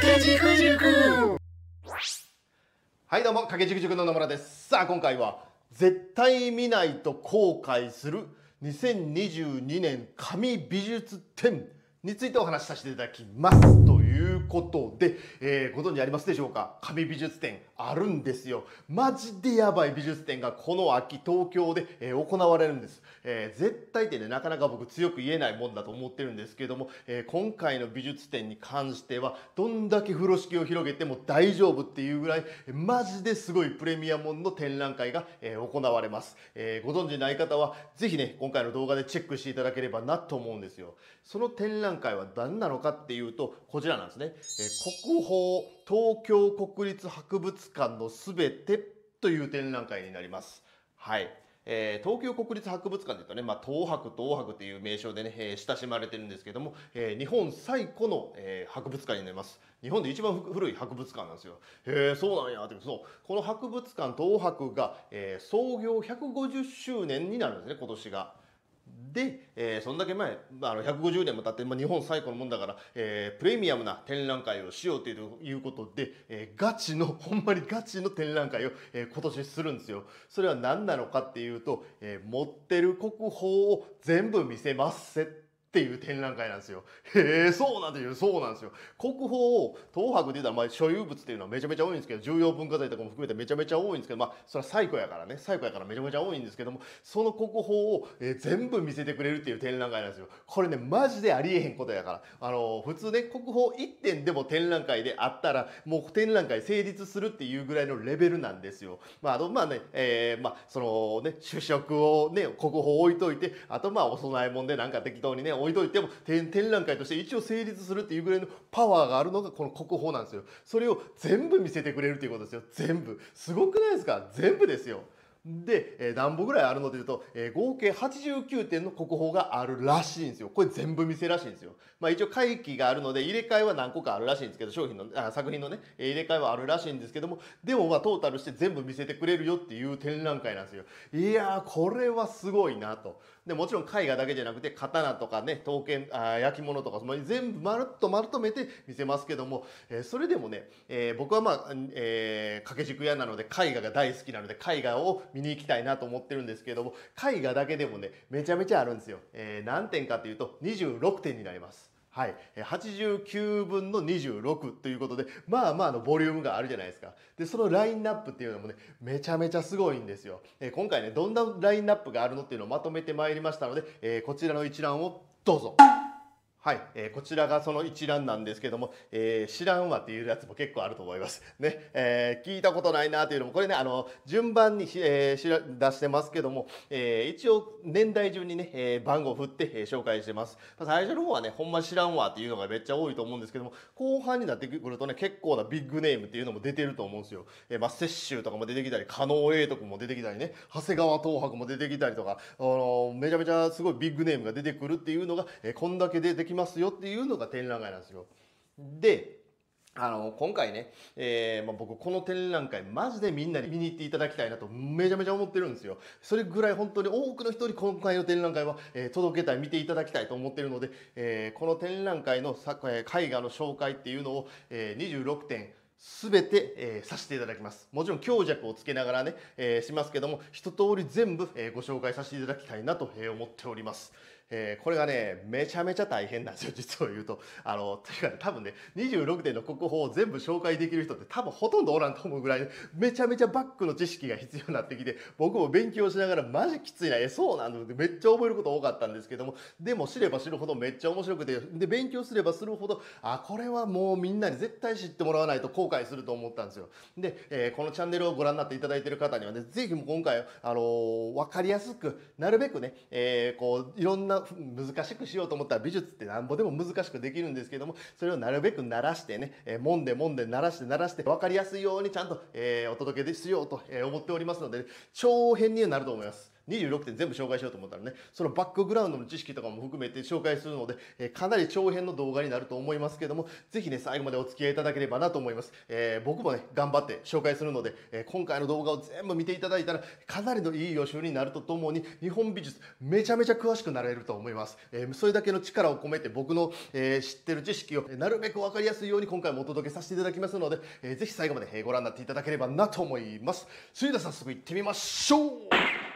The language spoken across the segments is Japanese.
けじ掛軸くはいどうもかけじ掛軸くの野村ですさあ今回は絶対見ないと後悔する2022年神美術展についてお話しさせていただきますいうことで、えー、ご存知ありますでしょうか神美術展あるんですよ。マジでやばい美術展がこの秋東京で、えー、行われるんです、えー、絶対ってね、なかなか僕強く言えないもんだと思ってるんですけども、え今回の美術展に関しては、どんだけ風呂敷を広げても大丈夫っていうぐらい、マジですごいプレミアムの展覧会が、え行われます。えご存知ない方は、是非ね、今回の動画でチェックしていただければなと思うんですよ。その展覧会は何なのかっていうとこちらなんですね。え国宝東京国立博物館のすべてという展覧会になります。はい。えー、東京国立博物館でいうとね、まあ、東博東博っていう名称でね、えー、親しまれてるんですけども、えー、日本最古の、えー、博物館になります日本で一番古い博物館なんですよへえそうなんやってそうこの博物館東博が、えー、創業150周年になるんですね今年がで、えー、そんだけ前、あの、150年も経って、まあ、日本最古のもんだから、えー、プレミアムな展覧会をしようということで、えー、ガチの、ほんまにガチの展覧会を、えー、今年するんですよ。それは何なのかっていうと、えー、持ってる国宝を全部見せます。っていう展覧会なんですよ。へえ、そうなんそうなんですよ。国宝を東博で言ったら、まあ、所有物っていうのはめちゃめちゃ多いんですけど、重要文化財とかも含めてめちゃめちゃ多いんですけど、まあ、それは最古やからね、最古やからめちゃめちゃ多いんですけども、その国宝を、えー、全部見せてくれるっていう展覧会なんですよ。これね、マジでありえへんことやから。あのー、普通ね、国宝1点でも展覧会であったら、もう展覧会成立するっていうぐらいのレベルなんですよ。まあ、あと、まあね、えー、まあ、そのね、主食をね、国宝置いといて、あとまあ、お供え物でなんか適当にね、置いといても展覧会として一応成立するっていうぐらいのパワーがあるのがこの国宝なんですよそれを全部見せてくれるていうことですよ全部すごくないですか全部ですよで、えー、何本ぐらいあるのでいうと、えー、合計89点の国宝があるらしいんですよ。これ全部見せらしいんですよ。まあ一応会期があるので入れ替えは何個かあるらしいんですけど、商品の、あ作品のね、入れ替えはあるらしいんですけども、でもまあトータルして全部見せてくれるよっていう展覧会なんですよ。いやー、これはすごいなと。でもちろん絵画だけじゃなくて刀とかね刀剣あ焼き物とか全部まるっとまるとめて見せますけども、えー、それでもね、えー、僕はまあ、えー、掛け軸屋なので絵画が大好きなので絵画を見に行きたいなと思ってるんですけども絵画だけでもねめちゃめちゃあるんですよ。え何点かというと26点になります。はい、89分の26ということでまあまあのボリュームがあるじゃないですかでそのラインナップっていうのもねめちゃめちゃすごいんですよ、え今回ねどんなラインナップがあるのっていうのをまとめてまいりましたので、えこちらの一覧をどうぞはい、えー、こちらがその一覧なんですけども、えー、知らんわっていうやつも結構あると思います。ね、えー、聞いたことないなというのも、これね、あの、順番に、えー、出してますけども、えー、一応年代順にね、えー、番号振って、えー、紹介してます。最初の方はね、ほんま知らんわっていうのがめっちゃ多いと思うんですけども、後半になってくるとね、結構なビッグネームっていうのも出てると思うんですよ。えー、まあ、雪舟とかも出てきたり、加納英徳も出てきたりね、長谷川東博も出てきたりとか、あのめちゃめちゃすごいビッグネームが出てくるっていうのが、えー、こんだけ出てききますよっていうのが展覧会なんですよ。であの今回ね、えーまあ、僕この展覧会マジでみんなに見に行っていただきたいなとめちゃめちゃ思ってるんですよそれぐらい本当に多くの人に今回の展覧会は、えー、届けたい見ていただきたいと思ってるので、えー、この展覧会のえ絵画の紹介っていうのを、えー、26点全て、えー、させていただきますもちろん強弱をつけながらね、えー、しますけども一通り全部、えー、ご紹介させていただきたいなと、えー、思っておりますえー、これがね、めちゃめちゃ大変なんですよ、実を言うと。あの、というかね、多分ね、26点の国宝を全部紹介できる人って多分ほとんどおらんと思うぐらい、めちゃめちゃバックの知識が必要になってきて、僕も勉強しながらマジきついな、え、そうなのでめっちゃ覚えること多かったんですけども、でも知れば知るほどめっちゃ面白くて、で、勉強すればするほど、あ、これはもうみんなに絶対知ってもらわないと後悔すると思ったんですよ。で、えー、このチャンネルをご覧になっていただいている方にはね、ぜひも今回、あのー、わかりやすく、なるべくね、えー、こう、いろんな難しくしようと思ったら美術ってなんぼでも難しくできるんですけども、それをなるべく鳴らしてね、えー、揉んで揉んで鳴らして鳴らして分かりやすいようにちゃんと、えー、お届けしようと思っておりますので、ね、長編になると思います。26点全部紹介しようと思ったらね、そのバックグラウンドの知識とかも含めて紹介するので、えかなり長編の動画になると思いますけども、ぜひね、最後までお付き合いいただければなと思います。えー、僕もね、頑張って紹介するので、え今回の動画を全部見ていただいたら、かなりのいい予習になるとともに、日本美術、めちゃめちゃ詳しくなれると思います。えー、それだけの力を込めて、僕の、えー、知ってる知識をなるべく分かりやすいように今回もお届けさせていただきますので、えー、ぜひ最後までご覧になっていただければなと思います。それでは早速いってみましょう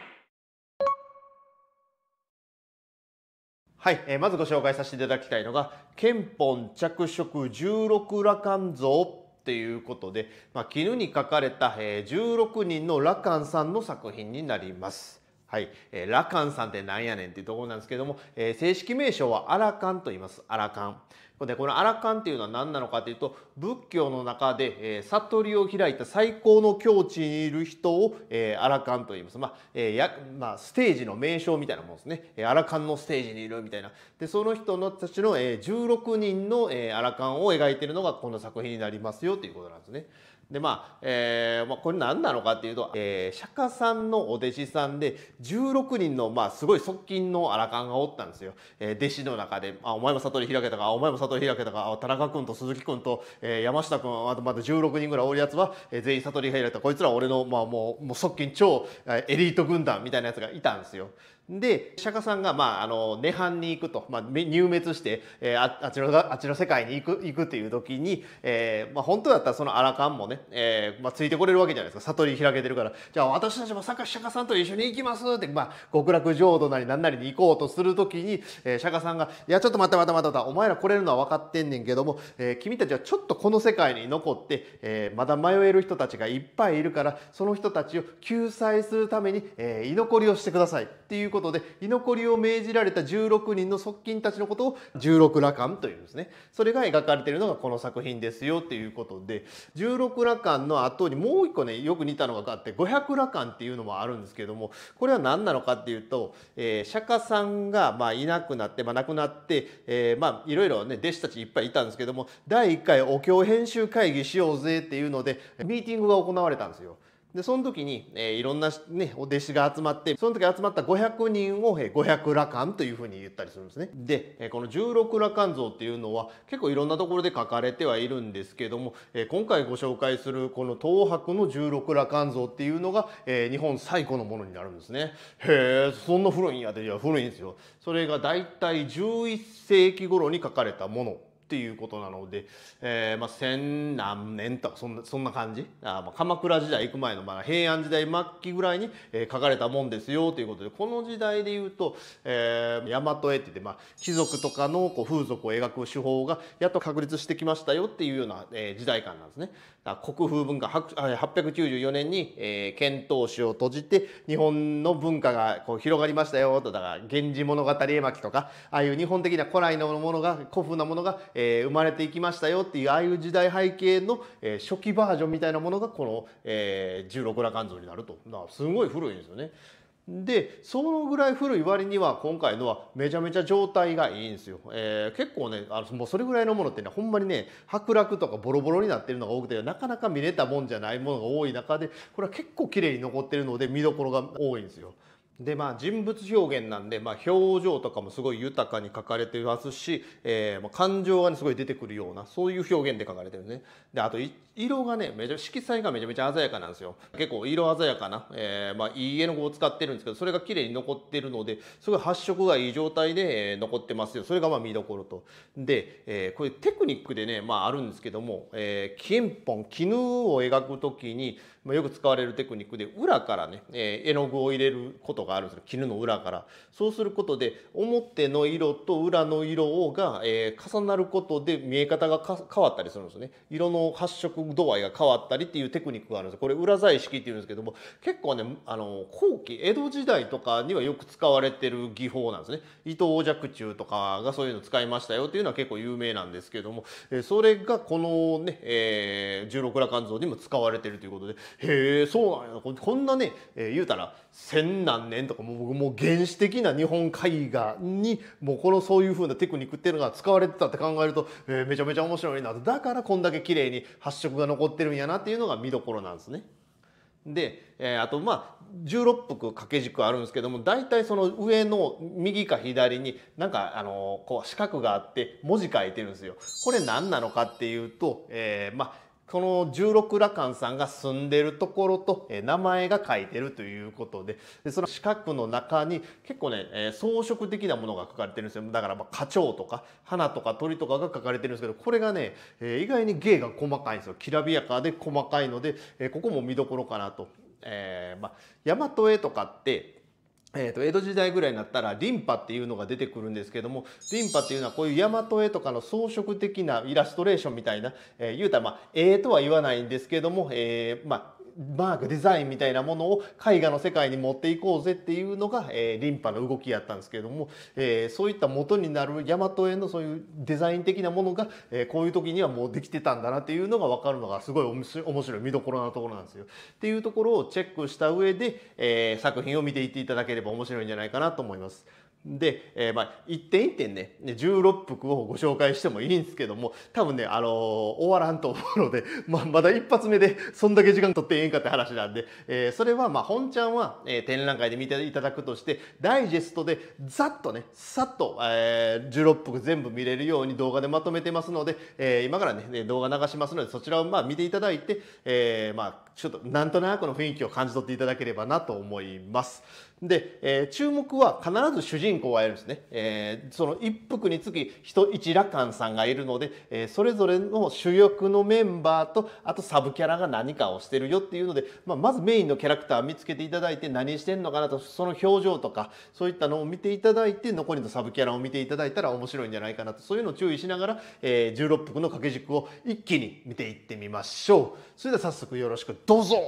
はい、えー、まずご紹介させていただきたいのが憲本着色十六羅漢像っていうことで、まあ、絹に書かれた、えー、16人の羅漢さんの作品になります。はい、えー、羅漢さんってなんやねんっていうところなんですけども、えー、正式名称はアラカンと言います。アラカン。でこのアラカンっていうのは何なのかというと仏教の中で、えー、悟りを開いた最高の境地にいる人を、えー、アラカンと言います、まあえーやまあ、ステージの名称みたいなものですね、えー、アラカンのステージにいるみたいなでその人のたちの、えー、16人の、えー、アラカンを描いているのがこの作品になりますよということなんですね。でまあ、えーまあ、これ何なのかっていうと、えー、釈迦さんのお弟子さんで16人の、まあ、すごい側近のアラカンがおったんですよ、えー、弟子の中で「あお前も悟り開けたかお前も悟り開けたか田中君と鈴木君と、えー、山下君あとまだ16人ぐらいおるやつは、えー、全員悟り開けたこいつら俺の、まあ、もうもう側近超、えー、エリート軍団みたいなやつがいたんですよ。で釈迦さんが、まあ、あの涅槃に行くと、まあ、入滅して、えー、ああちらあちら世界に行く行くっていう時に、えーまあ、本当だったらその荒ランもね、えーまあ、ついてこれるわけじゃないですか悟り開けてるからじゃあ私たちも釈迦さんと一緒に行きますって、まあ、極楽浄土なり何なりに行こうとする時に、えー、釈迦さんが「いやちょっと待って待って待ってお前ら来れるのは分かってんねんけども、えー、君たちはちょっとこの世界に残って、えー、まだ迷える人たちがいっぱいいるからその人たちを救済するために、えー、居残りをしてください」っていうことで居残りを命じられた16人の側近たちのことを16羅漢というんですねそれが描かれているのがこの作品ですよっていうことで16羅漢の後にもう一個ねよく似たのがあって500羅漢っていうのもあるんですけどもこれは何なのかっていうと、えー、釈迦さんがまあいなくなって、まあ、亡くなって、えー、まあいろいろね弟子たちいっぱいいたんですけども第1回お経編集会議しようぜっていうのでミーティングが行われたんですよ。でその時に、えー、いろんな、ね、お弟子が集まってその時集まった500人を、えー、500羅漢というふうに言ったりするんですね。で、えー、この16羅漢像っていうのは結構いろんなところで書かれてはいるんですけども、えー、今回ご紹介するこの東博の16羅漢像っていうのが、えー、日本最古のものになるんですね。へえそんな古いんやでいや古いんですよ。それが大体11世紀頃に書かれたものっていうことなので、えーまあ、千何年とかそんなそんな感じあ、まあ、鎌倉時代行く前の、まあ、平安時代末期ぐらいに、えー、書かれたもんですよということでこの時代でいうと、えー、大和絵っていって、まあ、貴族とかのこう風俗を描く手法がやっと確立してきましたよっていうような、えー、時代感なんですね。国風文化894年に、えー、遣唐使を閉じて日本の文化がこう広がりましたよとだから「源氏物語絵巻」とかああいう日本的な古来のものが古風なものがえー、生まれていきましたよっていうああいう時代背景の、えー、初期バージョンみたいなものがこの、えー、十六羅漢像になるとすごい古いんですよね。でそのぐらい古い割には今回のはめちゃめちゃ状態がいいんですよ、えー、結構ねあのもうそれぐらいのものってねほんまにね剥落とかボロボロになってるのが多くてなかなか見れたもんじゃないものが多い中でこれは結構綺麗に残ってるので見どころが多いんですよでまあ人物表現なんで、まあ、表情とかもすごい豊かに書かれてますし、えー、まあ感情が、ね、すごい出てくるようなそういう表現で書かれてるねであと色がねめちゃ色彩がめちゃめちゃ鮮やかなんですよ結構色鮮やかな、えーまあ、いい絵の具を使ってるんですけどそれが綺麗に残ってるのですごい発色がいい状態で、えー、残ってますよそれがまあ見どころとで、えー、これテクニックでね、まあ、あるんですけども、えー、キンポン絹を描く時にまあ、よく使われるテクニックで裏からね、えー、絵の具を入れることがあるんですよ絹の裏からそうすることで表の色と裏の色が、えー、重なることで見え方が変わったりするんですよね色の発色度合いが変わったりっていうテクニックがあるんですこれ裏彩色っていうんですけども結構ねあの後期江戸時代とかにはよく使われてる技法なんですね伊藤若冲とかがそういうの使いましたよっていうのは結構有名なんですけども、えー、それがこのね、えー、十六羅漢像にも使われてるということでへえそうなんやこんなね、えー、言うたら千何年とかもうもう原始的な日本絵画にもうこのそういう風なテクニックっていうのが使われてたって考えると、えー、めちゃめちゃ面白いなだからこんだけ綺麗に発色が残ってるんやなっていうのが見どころなんですね。で、えー、あとまあ16幅掛け軸あるんですけども大体その上の右か左になんかあのこう四角があって文字書いてるんですよ。これ何なのかっていうと、えー、まあこの十六羅漢さんが住んでるところと名前が書いてるということでその四角の中に結構ね装飾的なものが書かれてるんですよだからまあ花鳥とか花とか鳥とかが書かれてるんですけどこれがね意外に芸が細かいんですよきらびやかで細かいのでここも見どころかなと。えーまあ、大和絵とかってえー、と江戸時代ぐらいになったらリンパっていうのが出てくるんですけどもリンパっていうのはこういう大和絵とかの装飾的なイラストレーションみたいな、えー、言うたらまあ絵とは言わないんですけども、えーまあ、マークデザインみたいなものを絵画の世界に持っていこうぜっていうのが、えー、リンパの動きやったんですけれども、えー、そういった元になる大和へのそういうデザイン的なものが、えー、こういう時にはもうできてたんだなっていうのが分かるのがすごい面白い見どころなところなんですよ。っていうところをチェックした上で、えー、作品を見ていっていただければ面白いんじゃないかなと思います。で、えー、まあ一点一点ね16服をご紹介してもいいんですけども多分ね、あのー、終わらんと思うので、まあ、まだ一発目でそんだけ時間取ってええんかって話なんで、えー、それはまあ本ちゃんは、えー、展覧会で見ていただくとしてダイジェストでざっとねさっと、えー、16服全部見れるように動画でまとめてますので、えー、今からね動画流しますのでそちらをまあ見ていただいて、えー、まあちょっとなんとなくの雰囲気を感じ取っていただければなと思います。で、えー、注目は必ず主人公がいるんですね、えー、その一服につき一羅漢さんがいるので、えー、それぞれの主役のメンバーとあとサブキャラが何かをしてるよっていうので、まあ、まずメインのキャラクター見つけていただいて何してんのかなとその表情とかそういったのを見ていただいて残りのサブキャラを見ていただいたら面白いんじゃないかなとそういうのを注意しながら、えー、16服の掛け軸を一気に見ていってみましょう。それでは早速よろしくどうぞ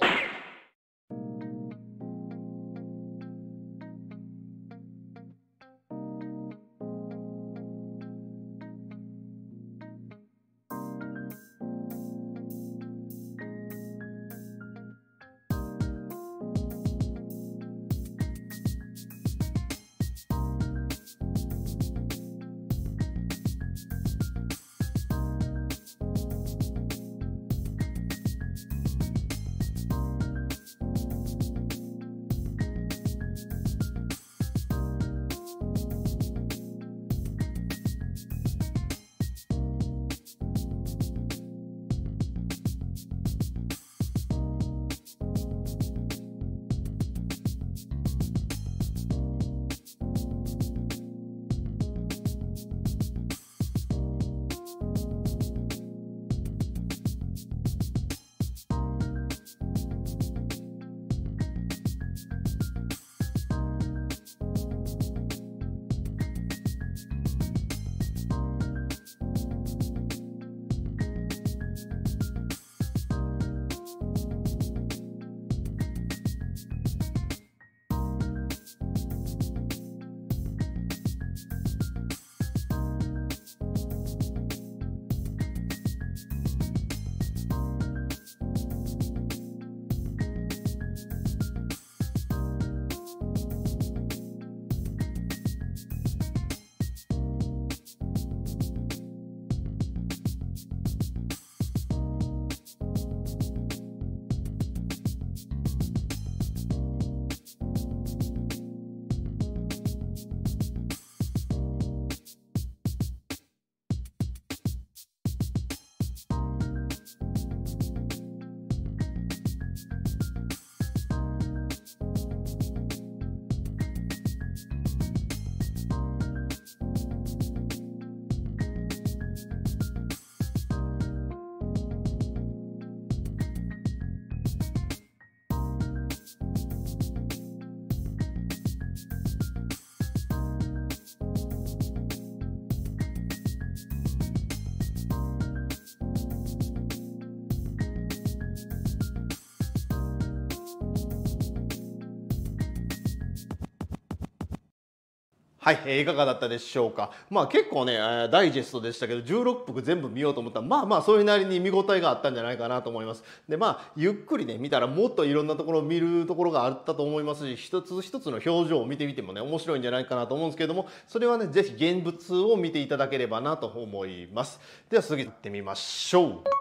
はい、えー、いかがだったでしょうか。まあ結構ね、ダイジェストでしたけど、16幅全部見ようと思ったら、まあまあそれなりに見応えがあったんじゃないかなと思います。で、まあ、ゆっくりね、見たらもっといろんなところを見るところがあったと思いますし、一つ一つの表情を見てみてもね、面白いんじゃないかなと思うんですけれども、それはね、是非現物を見ていただければなと思います。では次行ってみましょう。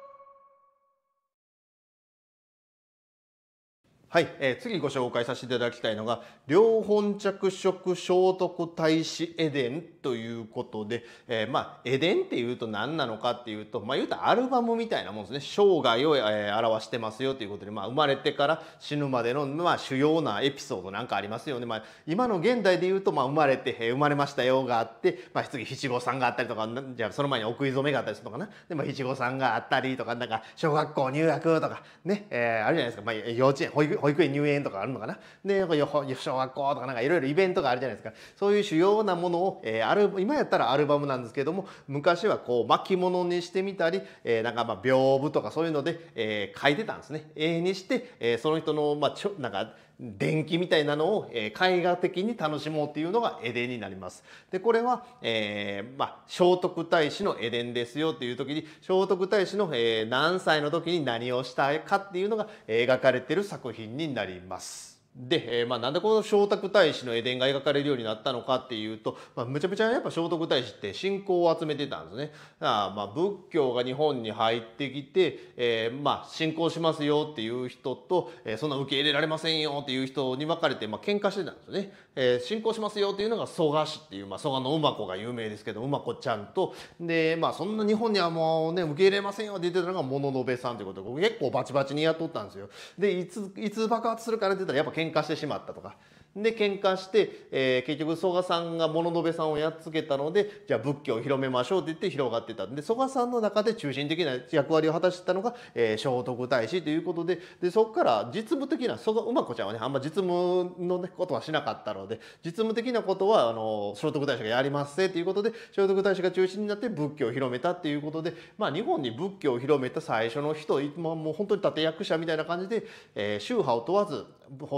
はい、えー、次ご紹介させていただきたいのが「両本着色聖徳太子エデン」ということで、えー、まあエデンっていうと何なのかっていうとまあ言うたらアルバムみたいなもんですね生涯を、えー、表してますよということで、まあ、生まれてから死ぬまでの、まあ、主要なエピソードなんかありますよね、まあ、今の現代で言うと、まあ、生まれて、えー、生まれましたよがあって、まあ、次七五三があったりとかじゃあその前に奥食染初めがあったりするとかなで、まあ、七五三があったりとかなんか小学校入学とかね、えー、あるじゃないですか、まあ、幼稚園保育保育園入園とかあるのかなでなんか小学校とかなんかいろいろイベントがあるじゃないですかそういう主要なものを、えー、アル今やったらアルバムなんですけども昔はこう巻物にしてみたり、えー、なんかまあ屏風とかそういうので、えー、書いてたんですね絵にして、えー、その人のまあちょなんか電気みたいなのを、えー、絵画的に楽しもうというのがエデンになります。でこれは、えー、まあ、聖徳太子のエデンですよという時に聖徳太子の、えー、何歳の時に何をしたいかっていうのが描かれている作品になります。で、えー、まあ、なんでこの聖徳太子の絵伝が描かれるようになったのかっていうと、まあ、むちゃむちゃやっぱ聖徳太子って信仰を集めてたんですね。あまあ、仏教が日本に入ってきて、えー、まあ、信仰しますよっていう人と、えー、そんな受け入れられませんよっていう人に分かれて、まあ、喧嘩してたんですね。えー、信仰しますよっていうのが蘇我氏っていう、まあ、蘇我の馬子が有名ですけど、馬子ちゃんと、で、まあ、そんな日本にはもうね、受け入れませんよって言ってたのが物のべさんということで、結構バチバチにやっとったんですよ。で、いつ、いつ爆発するかって言ったら、やっぱ喧喧嘩してしまったとかで喧嘩して、えー、結局曽我さんが物部さんをやっつけたのでじゃあ仏教を広めましょうって言って広がってたんで曽我さんの中で中心的な役割を果たしてたのが、えー、聖徳太子ということででそこから実務的な曽我馬子ちゃんはねあんま実務の、ね、ことはしなかったので実務的なことはあの聖徳太子がやりますせということで聖徳太子が中心になって仏教を広めたっていうことで、まあ、日本に仏教を広めた最初の人、まあ、もう本当に立役者みたいな感じで、えー、宗派を問わず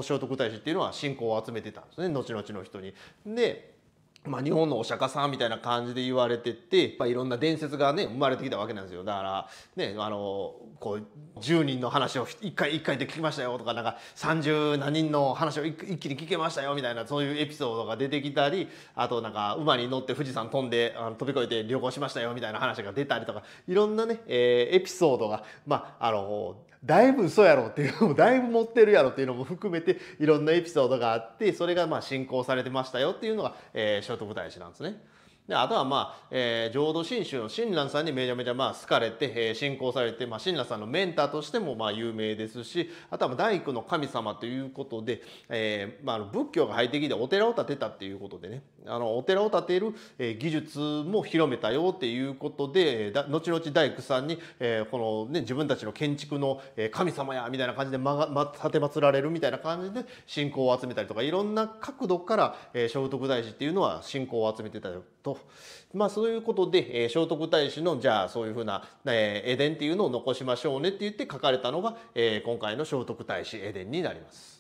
聖徳太子っていうのは信仰を集めてたんですね後々の人に。でまあ、日本のお釈迦さんみたいな感じで言われてて、まあ、いろんな伝説がね生まれてきたわけなんですよだから、ね、あのこう10人の話を1回1回で聞きましたよとかなんか30何人の話を一気に聞けましたよみたいなそういうエピソードが出てきたりあとなんか馬に乗って富士山飛んであの飛び越えて旅行しましたよみたいな話が出たりとかいろんなね、えー、エピソードが、まあ、あのだいぶ嘘やろっていうのもだいぶ持ってるやろっていうのも含めていろんなエピソードがあってそれがまあ信仰されてましたよっていうのが、えー、聖徳太子なんですね。であとはまあ、えー、浄土真宗の親鸞さんにめちゃめちゃまあ好かれて、えー、信仰されて、まあ、親鸞さんのメンターとしてもまあ有名ですしあとは大工の神様ということで、えーまあ、仏教が入ってきてお寺を建てたっていうことでねあのお寺を建てる、え技術も広めたよっていうことで後々大工さんに、えこのね自分たちの建築の神様やみたいな感じでまて祀られるみたいな感じで信仰を集めたりとかいろんな角度から、え聖徳太子っていうのは信仰を集めてたよと。まあそういうことで、え聖徳太子のじゃあそういうふうな、え絵伝っていうのを残しましょうねって言って書かれたのが、え今回の聖徳太子絵伝になります。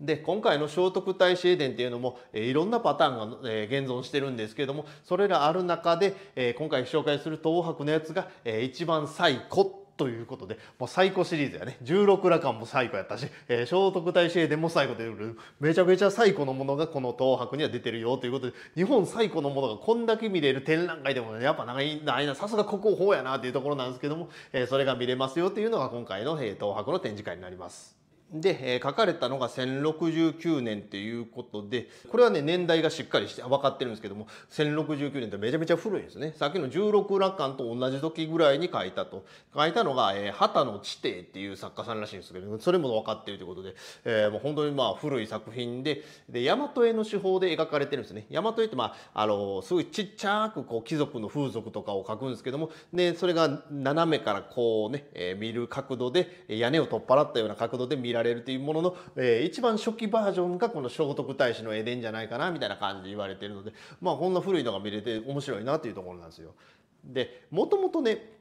で今回の聖徳太子絵伝っていうのも、えいろんなパターンが、え現存してるんですけどもそれらある中で、え今回紹介する東博のやつが、え一番最古ということでもう最古シリーズやね十六羅漢も最古やったし、え聖徳太子絵伝も最古というめちゃめちゃ最古のものがこの東博には出てるよということで日本最古のものがこんだけ見れる展覧会でもねやっぱないないなさすが国宝やなっていうところなんですけども、えそれが見れますよっていうのが今回の、え東博の展示会になります。で書かれたのが1069年っていうことでこれはね年代がしっかりして分かってるんですけども1069年ってめちゃめちゃ古いですねさっきの十六羅漢と同じ時ぐらいに書いたと書いたのが「えー、畑の地底」っていう作家さんらしいんですけどそれも分かってるということで、えー、もう本当にまあ古い作品でで大和絵の手法で描かれてるんですね大和絵ってまああのすごいちっちゃくこう貴族の風俗とかを描くんですけどもでそれが斜めからこうね、えー、見る角度で屋根を取っ払ったような角度で見られられるというものの、えー、一番初期バージョンがこの聖徳太子の絵でんじゃないかなみたいな感じで言われてるのでまあこんな古いのが見れて面白いなというところなんですよ。でもともとね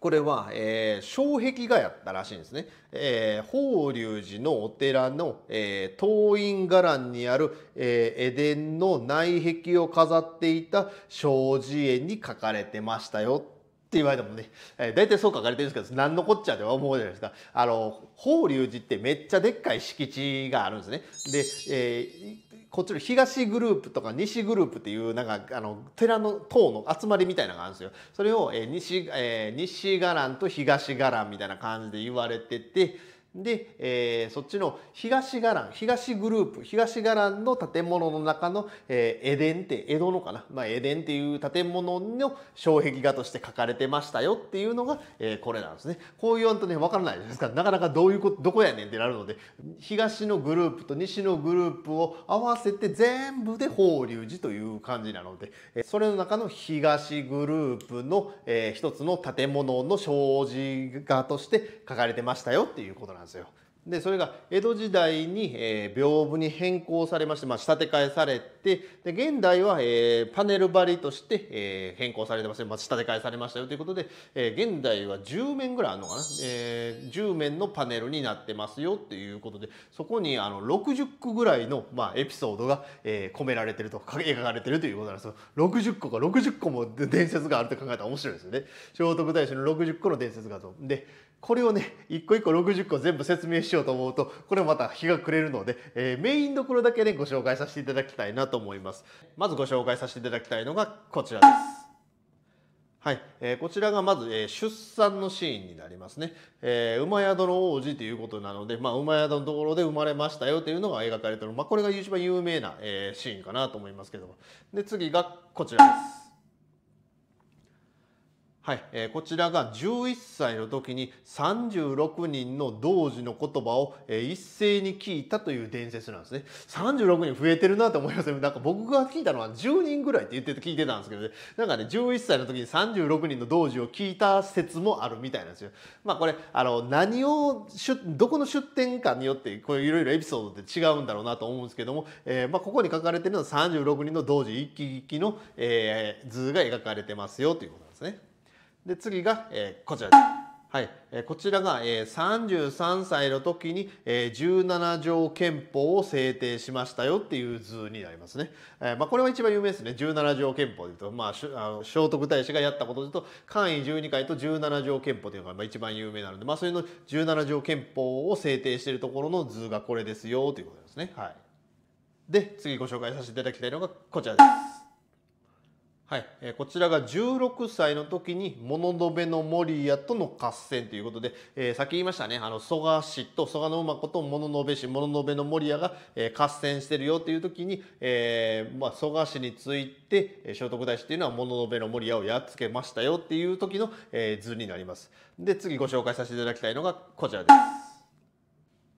これは、えー、障壁画やったらしいんですね。えー、法隆寺のお寺の、えー、東院伽藍にある、えー、エデンの内壁を飾っていた障子絵に書かれてましたよって言われてもね、えー、大体そう書かれてるんですけど何のこっちゃでは思うじゃないですかあの法隆寺ってめっちゃでっかい敷地があるんですね。で、えー、こっちの東グループとか西グループっていうなんかあの寺の塔の集まりみたいなのがあるんですよ。それを、えー、西えー、西伽藍と東伽藍みたいな感じで言われてて。で、えー、そっちの東伽藍東グループ東伽藍の建物の中の、えー、エデンって江戸のかな、まあ、エデンっていう建物の障壁画として書かれてましたよっていうのが、えー、これなんですね。こう言わんとね分からないですからなかなかどういうことどこやねんってなるので東のグループと西のグループを合わせて全部で法隆寺という感じなので、えー、それの中の東グループの、えー、一つの建物の障子画として書かれてましたよっていうことなんです。なんですよ。でそれが江戸時代に、えー、屏風に変更されまして、まあ、仕立て替えされてで現代は、えー、パネル張りとして、えー、変更されてまして、まあ、仕立て替えされましたよということで、えー、現代は10面ぐらいあるのかな、えー、10面のパネルになってますよっていうことでそこにあの60句ぐらいの、まあ、エピソードが、えー、込められてると描かれてるということなんですよ60個か60個も伝説があると考えたら面白いですよね。聖徳太子の60個の伝説画像でこれをね、一個一個60個全部説明しようと思うと、これまた日が暮れるので、えー、メインどころだけね、ご紹介させていただきたいなと思います。まずご紹介させていただきたいのがこちらです。はい、えー、こちらがまず、えー、出産のシーンになりますね、えー、馬宿の王子ということなので、まあ、馬宿のところで生まれましたよというのが描かれてる、まあ、これが一番有名な、えー、シーンかなと思いますけどもで次がこちらですはい、えー、こちらが11歳の時に36人の童子の言葉を、えー、一斉に聞いたという伝説なんですね。36人増えてるなと思いますね。なんか僕が聞いたのは10人ぐらいって言ってて聞いてたんですけどね。なんかね、11歳の時に36人の童子を聞いた説もあるみたいなんですよ。まあこれ、あの、何を、どこの出典かによって、こういろいろエピソードって違うんだろうなと思うんですけども、えー、まあここに書かれてるのは36人の童子一気一気の、えー、図が描かれてますよということなんですね。で次が、えー、こちらです。はい、えこちらが、えー、33歳の時に、えー、17条憲法を制定しましたよっていう図になりますね。えまあ、これは一番有名ですね。17条憲法でいうと、まあ、あの聖徳太子がやったことでいうと、簡易12回と17条憲法というのがまあ一番有名なので、まあ、それの17条憲法を制定しているところの図がこれですよということですね。はい、で、次ご紹介させていただきたいのがこちらです。はい、えー、こちらが16歳の時に「物部の守屋」との合戦ということで、えー、さっき言いましたねあの蘇我氏と蘇我の馬子と物部氏物部の守屋が、えー、合戦してるよという時に、えーまあ、蘇我氏について聖徳太子っていうのは物部の守屋をやっつけましたよっていう時の、えー、図になります。で次ご紹介させていただきたいのがこちらです。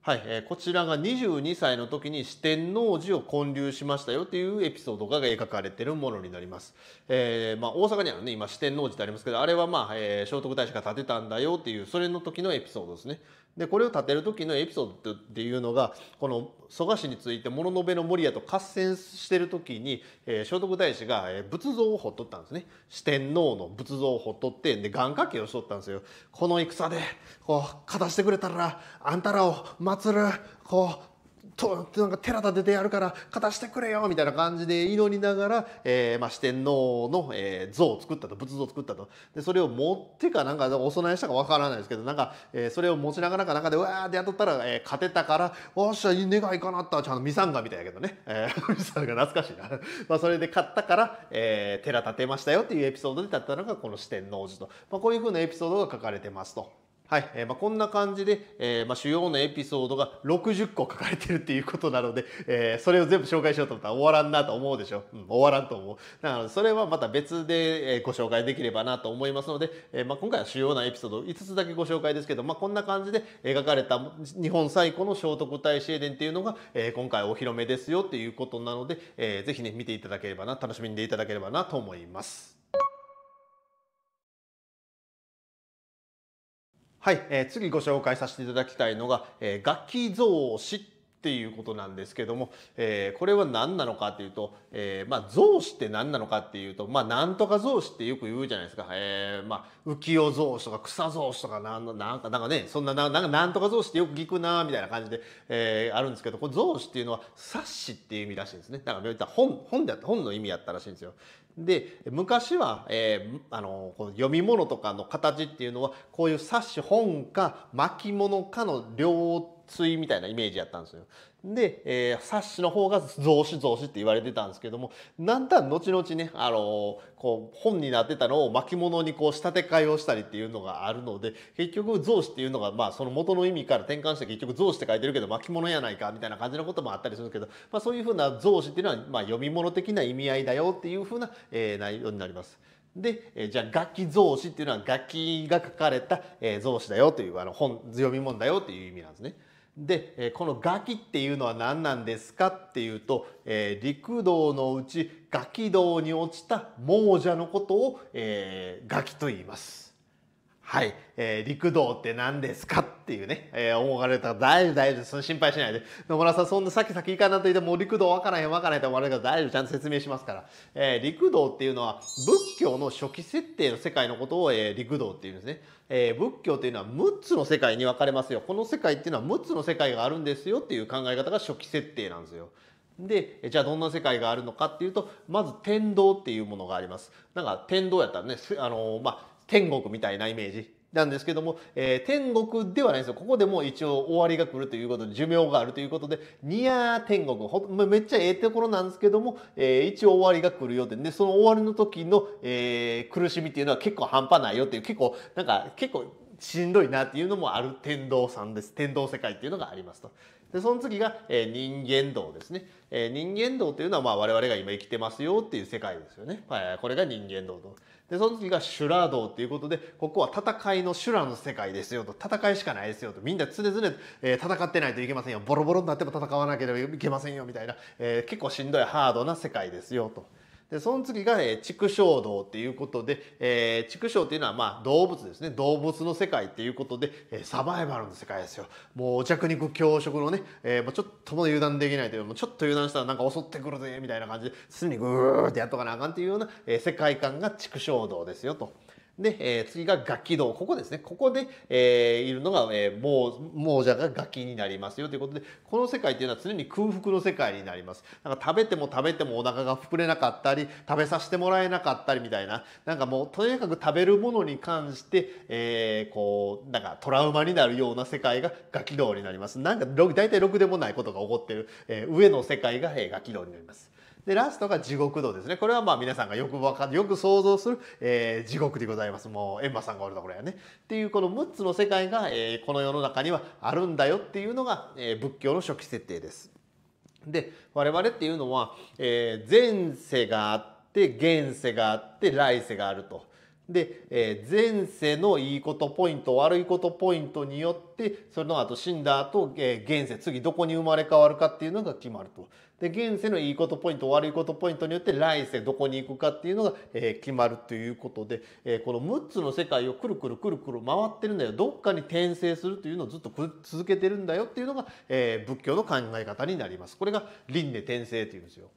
はい、えー、こちらが22歳の時に四天王寺を建立しましたよというエピソードが描かれてるものになります。えー、まあ、大阪にあるね今四天王寺ってありますけどあれはまあ、えー、聖徳太子が建てたんだよっていうそれの時のエピソードですね。でこれを建てる時のエピソードっていうのがこの蘇我氏について物の部の守屋と合戦してる時に、えー、聖徳太子が仏像を掘っとったんですね四天王の仏像を掘っとってで願掛けをしとったんですよ。この戦でこう勝たしてくれたらあんたらを祀るこうとなんか寺建ててやるから勝たしてくれよみたいな感じで祈りながら、えーまあ、四天王の、えー、像を作ったと仏像を作ったとでそれを持ってかなんかお供えしたかわからないですけどなんか、えー、それを持ちながらかなんかでうわーってやっとったら、えー、勝てたからおっしゃいい願いかなったちゃんとミサンガみたいやけどね、えー、ミサンガ懐かしいな まあそれで勝ったから、えー、寺建てましたよっていうエピソードで立ったのがこの四天王寺と、まあ、こういうふうなエピソードが書かれてますと。はい、えー、まあ、こんな感じで、えー、まあ、主要なエピソードが60個書かれてるっていうことなので、えー、それを全部紹介しようと思ったら終わらんなと思うでしょ、うん、終わらんと思うだからそれはまた別で、えご紹介できればなと思いますので、えまあ、今回は主要なエピソード5つだけご紹介ですけど、まあ、こんな感じで描かれた日本最古の聖徳太子ンっていうのが、え今回お披露目ですよっていうことなので、えー、ぜひね見ていただければな楽しみにでいただければなと思います。はい、えー、次ご紹介させていただきたいのが、えー、楽器増詞っていうことなんですけども、えー、これは何なのかっていうと、えー、まあ増詞って何なのかっていうと、まあなんとか増詞ってよく言うじゃないですか。えー、まあ浮世増詞とか草増詞とかなんなんかなんかね、そんななんかなんとか増詞ってよく聞くなみたいな感じで、えー、あるんですけど、この増詞っていうのは冊子っていう意味らしいんですね。だから本本で本の意味やったらしいんですよ。で昔は、えー、あのこの読み物とかの形っていうのはこういう冊子本か巻物かの両対みたいなイメージやったんですよ。で、えー、冊子の方が増資増資って言われてたんですけどもなんたん後々ね、あのー、こう本になってたのを巻物にこう仕立て替えをしたりっていうのがあるので結局増資っていうのが、まあ、その元の意味から転換して結局増資って書いてるけど巻物やないかみたいな感じのこともあったりするけど、まあ、そういうふうな増資っていうのは、まあ、読み物的な意味合いだよっていうふうな、えー、内容になります。で、えじゃあ楽器増資っていうのは楽器が書かれた、えー、増資だよというあの本読み物だよっていう意味なんですね。でこのガキっていうのは何なんですかっていうと、え陸道のうちガキ道に落ちた亡者のことを、ガキと言います。はい、えー、陸道って何ですかっていうね、えー、思われたら大丈夫大丈夫その心配しないで野村さんそんなさっき先行かなと言っても陸道分からへん分からへんって思われるから大丈夫ちゃんと説明しますから、えー、陸道っていうのは仏教の初期設定の世界のことを、えー、陸道っていうんですね、えー、仏教っていうのは6つの世界に分かれますよこの世界っていうのは6つの世界があるんですよっていう考え方が初期設定なんですよでじゃあどんな世界があるのかっていうとまず天道っていうものがありますなんか天道やったらねあのまあ天国みたいなイメージなんですけども、えー、天国ではないんですよ。ここでも一応終わりが来るということで、寿命があるということで、ニア天国、ほめっちゃええところなんですけども、えー、一応終わりが来るよって、で、その終わりの時の、えー、苦しみっていうのは結構半端ないよっていう、結構、なんか結構しんどいなっていうのもある天道さんです。天道世界っていうのがありますと。でその次が、え人間道ですね、え人間道というのは、まあ、我々が今生きてますよっていう世界ですよね、い、これが人間道とでその次が修羅道ということでここは戦いの修羅の世界ですよと戦いしかないですよとみんな常々、え戦ってないといけませんよボロボロになっても戦わなければいけませんよみたいな、え結構しんどいハードな世界ですよと。でその次が、えー、畜生道っていうことで、えー、畜生っていうのはまあ動物ですね動物の世界っていうことで、えー、サバイバルの世界ですよもう弱肉強食のね、えーまあ、ちょっとも油断できないというちょっと油断したらなんか襲ってくるぜみたいな感じで常にグーってやっとかなあかんっていうような、えー、世界観が畜生道ですよと。で、え次が楽器道。ここですね。ここで、えいるのが、えー、亡者が楽器になりますよということで、この世界っていうのは常に空腹の世界になります。なんか食べても食べてもお腹が膨れなかったり、食べさせてもらえなかったりみたいな、なんかもうとにかく食べるものに関して、えー、こう、なんかトラウマになるような世界が楽器道になります。なんか大体ろくでもないことが起こってる、えー、上の世界が、えー、楽器道になります。でラストが地獄道ですねこれはまあ皆さんがよくわかよく想像する、えー、地獄でございますもう閻魔さんがおるところやねっていうこの6つの世界が、えー、この世の中にはあるんだよっていうのが、えー、仏教の初期設定です。で我々っていうのは、え前世があって現世があって来世があると。で、えー、前世のいいことポイント悪いことポイントによってそれの後死んだ後、えー、現世次どこに生まれ変わるかっていうのが決まると。で現世のいいことポイント悪いことポイントによって来世どこに行くかっていうのが、えー、決まるということで、えー、この6つの世界をくるくるくるくる回ってるんだよどっかに転生するというのをずっと続けてるんだよっていうのが、えー、仏教の考え方になります。これが輪廻転生っていうんですよ。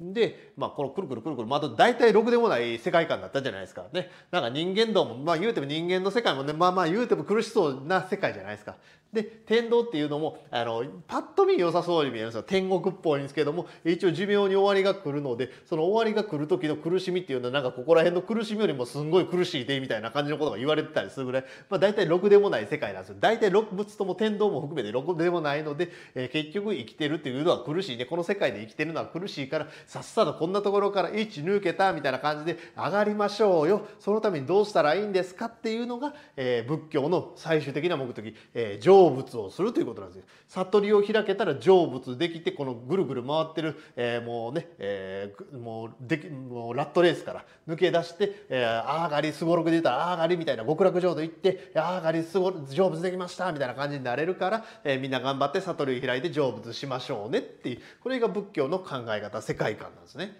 で、まあ、このくるくるくるくる、まあ、大体ろくでもない世界観だったじゃないですか。ね。なんか人間道も、まあ言うても人間の世界もね、まあまあ言うても苦しそうな世界じゃないですか。で、天道っていうのも、あの、パッと見良さそうに見えるんですよ。天国っぽいんですけども、一応寿命に終わりが来るので、その終わりが来る時の苦しみっていうのは、なんかここら辺の苦しみよりもすんごい苦しいで、みたいな感じのことが言われてたりするぐらい、まあ大体ろくでもない世界なんですよ。大体六物とも天道も含めてろくでもないので、えー、結局生きてるっていうのは苦しいね。この世界で生きてるのは苦しいから、さっさとこんなところから位置抜けたみたいな感じで上がりましょうよそのためにどうしたらいいんですかっていうのが、えー、仏教の最終的な目的、えー、成仏をするということなんですよ。悟りを開けたら成仏できてこのぐるぐる回ってる、えー、もうね、えー、もうできもうラットレースから抜け出して、えー、ああがりすごろくで言ったらあがりみたいな極楽浄土行ってああがりすご成仏できましたみたいな感じになれるから、えー、みんな頑張って悟りを開いて成仏しましょうねっていうこれが仏教の考え方世界なんですね。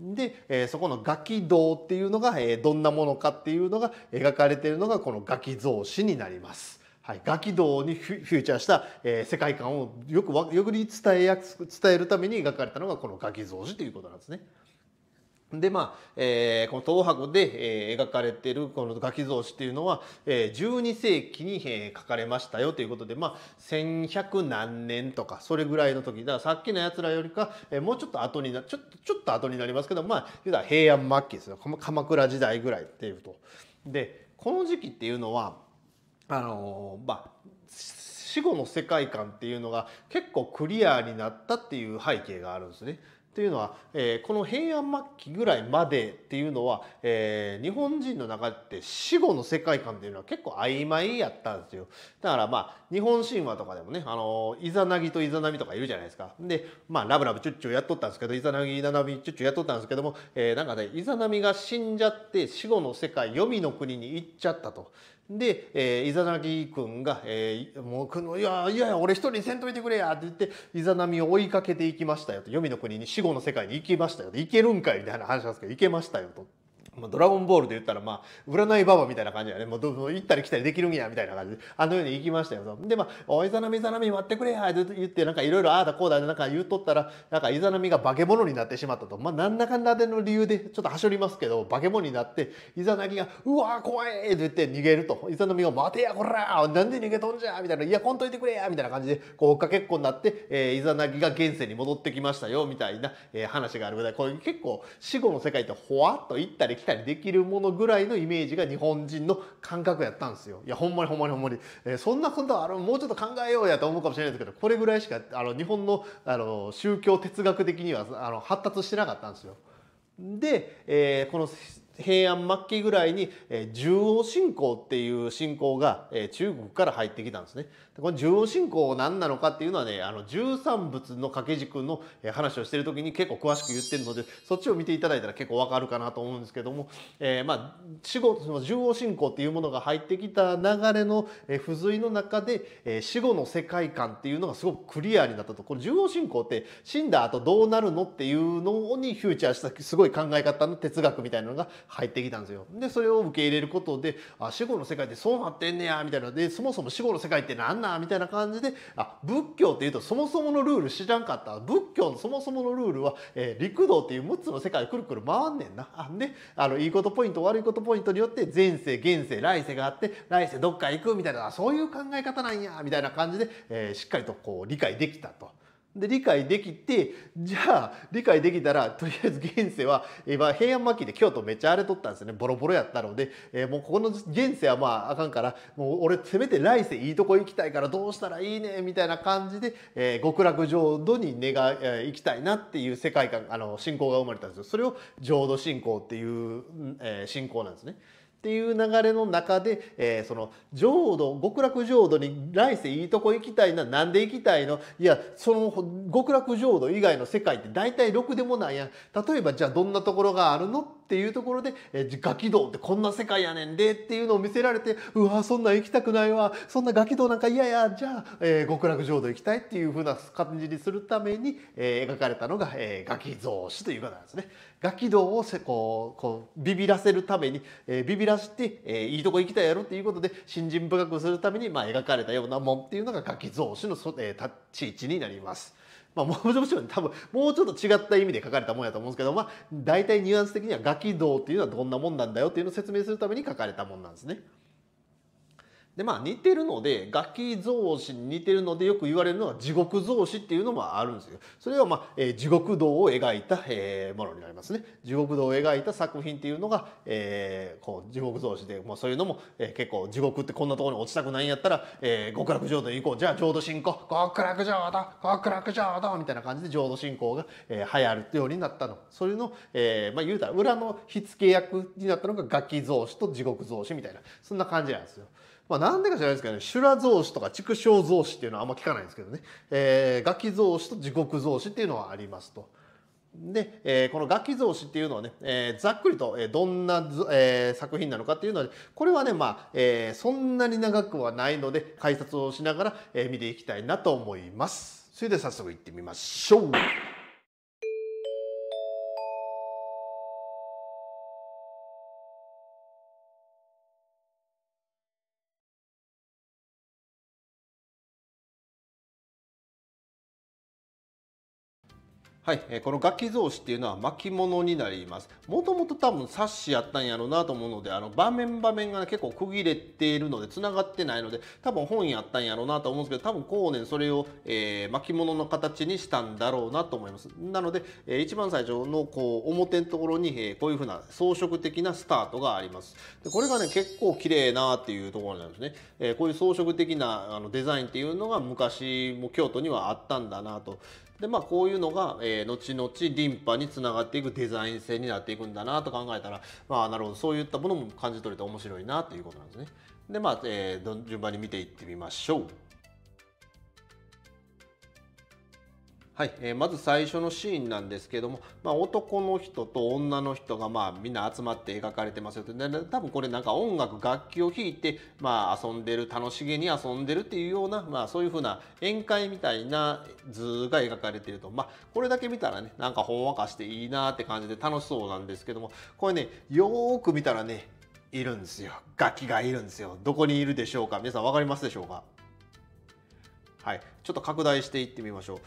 で、えー、そこのガキ道っていうのが、えー、どんなものかっていうのが描かれているのがこのガキ像紙になります。はい、ガキにフューチャーした、えー、世界観をよくよく伝えやすく伝えるために描かれたのがこのガキ像紙ということなんですね。でまあえー、この東博で、えー、描かれているこの画期造紙っていうのは、えー、12世紀に、えー、描かれましたよということで、まあ、1100何年とかそれぐらいの時ださっきのやつらよりか、えー、もうちょっと後になちょちょっと後になりますけど、まあ、平安末期ですよ鎌倉時代ぐらいっていうと。でこの時期っていうのはあのー、まあ死後の世界観っていうのが結構クリアになったっていう背景があるんですね。というのは、えー、この平安末期ぐらいまでっていうのは、えー、日本人の中で死後の世界観っていうのは結構曖昧やったんですよだからまあ日本神話とかでもねあのイザナギとイザナミとかいるじゃないですかでまあラブラブチュッチュやっとったんですけどイザナギイザナミチュッチュやっとったんですけども、えー、なんかねイザナミが死んじゃって死後の世界黄泉の国に行っちゃったとで、えー、イザナギ君が、えー、もうくのいやいや俺一人にせんといてくれやって言ってイザナミを追いかけていきましたよと黄泉の国に死後の世界に行きましたよと行けるんかいみたいな話なんですけど行けましたよとまあ、ドラゴンボールで言ったら、まあ、占いババみたいな感じだね。もう、行ったり来たりできるんや、みたいな感じで、あのように行きましたよ。で、まあ、おい、ざなみざなみ待ってくれや、って言って、なんかいろいろああだこうだ、なんか言うとったら、なんかいざなみが化け物になってしまったと。まあ、なんだかんだでの理由で、ちょっとはしょりますけど、化け物になって、いざなギが、うわ怖いって言って逃げると。いざなみが、待てや、こらなんで逃げとんじゃみたいな、いや、こんといてくれやみたいな感じで、こう、追っかけっこになって、えー、いざなぎが現世に戻ってきましたよ、みたいな、えー、話があるぐらい、これ結構、死後の世界ってほわっと行ったり来来たりできるものぐらいのイメージが日本人の感覚やったんですよ。いやほんまにほんまにほんまに、えー、そんなことあのもうちょっと考えようやと思うかもしれないですけどこれぐらいしかあの日本のあの宗教哲学的にはあの発達してなかったんですよ。で、えー、この平安末期ぐらいに中央信仰っていう信仰が中国から入ってきたんですね。この中央信仰何なのかっていうのはねあの十三仏の掛け軸の話をしてる時に結構詳しく言ってるのでそっちを見ていただいたら結構わかるかなと思うんですけども、えー、まあ死後の中央信仰っていうものが入ってきた流れの付随の中で死後の世界観っていうのがすごくクリアになったとこれ中央信仰って死んだ後どうなるのっていうのにフューチャーしたすごい考え方の哲学みたいなのが入ってきたんですよ。でそれを受け入れることであ死後の世界ってそうなってんねやみたいなでそもそも死後の世界って何なんみたいな感じであ仏教っていうとそもそものルール知らんかった仏教のそもそものルールは、えー、陸道っていう6つの世界をくるくる回んねんな。あであのいいことポイント悪いことポイントによって前世現世来世があって来世どっか行くみたいなそういう考え方なんやみたいな感じで、えー、しっかりとこう理解できたと。で理解できてじゃあ理解できたらとりあえず現世は今平安末期で京都めっちゃ荒れとったんですねボロボロやったので、えー、もうここの現世はまああかんからもう俺せめて来世いいとこ行きたいからどうしたらいいねみたいな感じで、えー、極楽浄土に願い、えー、行きたいなっていう世界観あの信仰が生まれたんですよそれを浄土信仰っていう、えー、信仰なんですね。っていう流れの中で、えー、その浄土極楽浄土に来世いいとこ行きたいななんで行きたいのいやその極楽浄土以外の世界って大体ろくでもないやん例えばじゃあどんなところがあるのっていうところで、えガキ道ってこんな世界やねんでっていうのを見せられてうわそんな行きたくないわそんなガキ道なんか嫌やじゃあ、えー、極楽浄土行きたいっていうふうな感じにするために、えー、描かれたのが、えー、ガキ像師という方なんですね。ガキ道をせこうこうビビらせるために、えー、ビビらして、えー、いいとこ行きたいやろっていうことで信心深くするために、まあ、描かれたようなもんっていうのがガキ像師の、えー、立ち位置になります。まあ、もちろん多分もうちょっと違った意味で書かれたもんやと思うんですけど、まあ、大体ニュアンス的には「餓鬼道」っていうのはどんなもんなんだよっていうのを説明するために書かれたもんなんですね。でまあ似てるので楽器増詞に似てるのでよく言われるのは地獄増詞っていうのもあるんですよ。それは、まあえー、地獄道を描いた、えー、ものになりますね。地獄道を描いた作品っていうのが、えー、こう地獄増詞で、まあ、そういうのも、えー、結構地獄ってこんなところに落ちたくないんやったら、えー、極楽浄土に行こうじゃあ浄土信仰極楽浄土極楽浄土みたいな感じで浄土信仰が、えー、流行るようになったの。それの、えーまあ、言うたら裏の火付け役になったのが楽器増詞と地獄増詞みたいなそんな感じなんですよ。まあなんでか知らないですけどね、修羅造詞とか畜生造詞っていうのはあんま聞かないんですけどね、えー、楽器造詞と地獄造詞っていうのはありますと。で、えー、この楽器造詞っていうのはね、えー、ざっくりと、えどんな、えー、作品なのかっていうのは、これはね、まあ、えー、そんなに長くはないので、解説をしながら、えー、見ていきたいなと思います。それでは早速いってみましょう。はい、この楽器造紙っていうのは巻物になります。もともと多分冊子やったんやろうなと思うので、あの場面場面が、ね、結構区切れているので、繋がってないので、多分本やったんやろうなと思うんですけど、多分後年それを、えー、巻物の形にしたんだろうなと思います。なので、えー、一番最初のこう表のところに、えー、こういう風な装飾的なスタートがあります。でこれがね、結構綺麗なっていうところなんですね。えこういう装飾的なあのデザインっていうのが昔も京都にはあったんだなと。でまあこういうのが、えー、後々リンパにつながっていくデザイン性になっていくんだなと考えたらまあなるほどそういったものも感じ取れて面白いなということなんですね。でまあ、えー、順番に見ていってみましょう。はい、えー、まず最初のシーンなんですけども、まあ、男の人と女の人がまあみんな集まって描かれてますよって多分これなんか音楽楽器を弾いて、まあ、遊んでる楽しげに遊んでるっていうような、まあ、そういうふうな宴会みたいな図が描かれてると、まあ、これだけ見たらねなんかほんわかしていいなって感じで楽しそうなんですけどもこれねよく見たらねいるんですよ楽器がいるんですよどこにいるでしょうか皆さん分かりますでしょうかはい、ちょっと拡大していってみましょう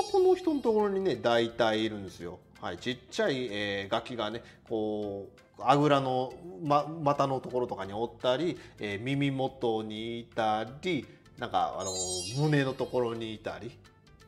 男の人のところにね大体いるんですよ、はい、ちっちゃい、えー、ガキがねこうあぐらの、ま、股のところとかにおったり、えー、耳元にいたりなんかあの胸のところにいたり